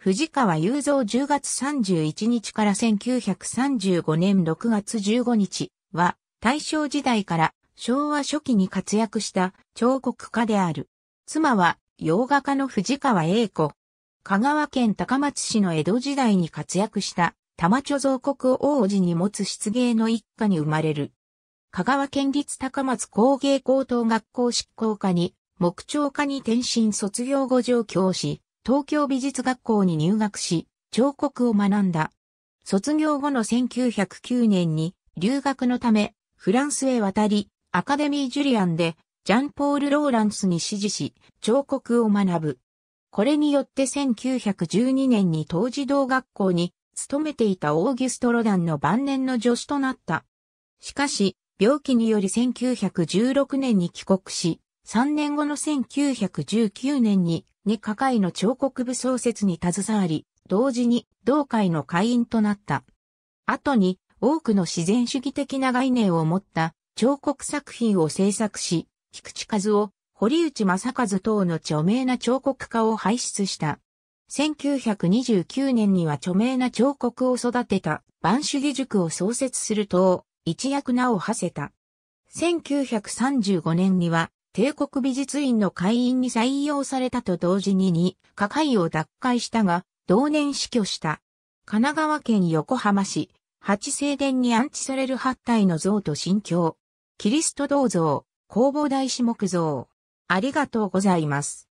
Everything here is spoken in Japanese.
藤川雄三10月31日から1935年6月15日は、大正時代から昭和初期に活躍した彫刻家である。妻は洋画家の藤川栄子。香川県高松市の江戸時代に活躍した玉貯蔵国王子に持つ失芸の一家に生まれる。香川県立高松工芸高等学校執行科に木彫家に転身卒業後上京し、東京美術学校に入学し、彫刻を学んだ。卒業後の1909年に留学のためフランスへ渡り、アカデミー・ジュリアンでジャンポール・ローランスに指示し、彫刻を学ぶ。これによって1912年に当時同学校に勤めていたオーギュスト・ロダンの晩年の助手となった。しかし、病気により1916年に帰国し、3年後の1919年に、二課会の彫刻部創設に携わり、同時に同会の会員となった。後に、多くの自然主義的な概念を持った彫刻作品を制作し、菊池和夫、堀内正和等の著名な彫刻家を輩出した。1929年には著名な彫刻を育てた万主義塾を創設すると、一躍名を馳せた。1935年には帝国美術院の会員に採用されたと同時にに科会を脱会したが、同年死去した。神奈川県横浜市、八聖殿に安置される8体の像と心境。キリスト銅像、工房大師木像。ありがとうございます。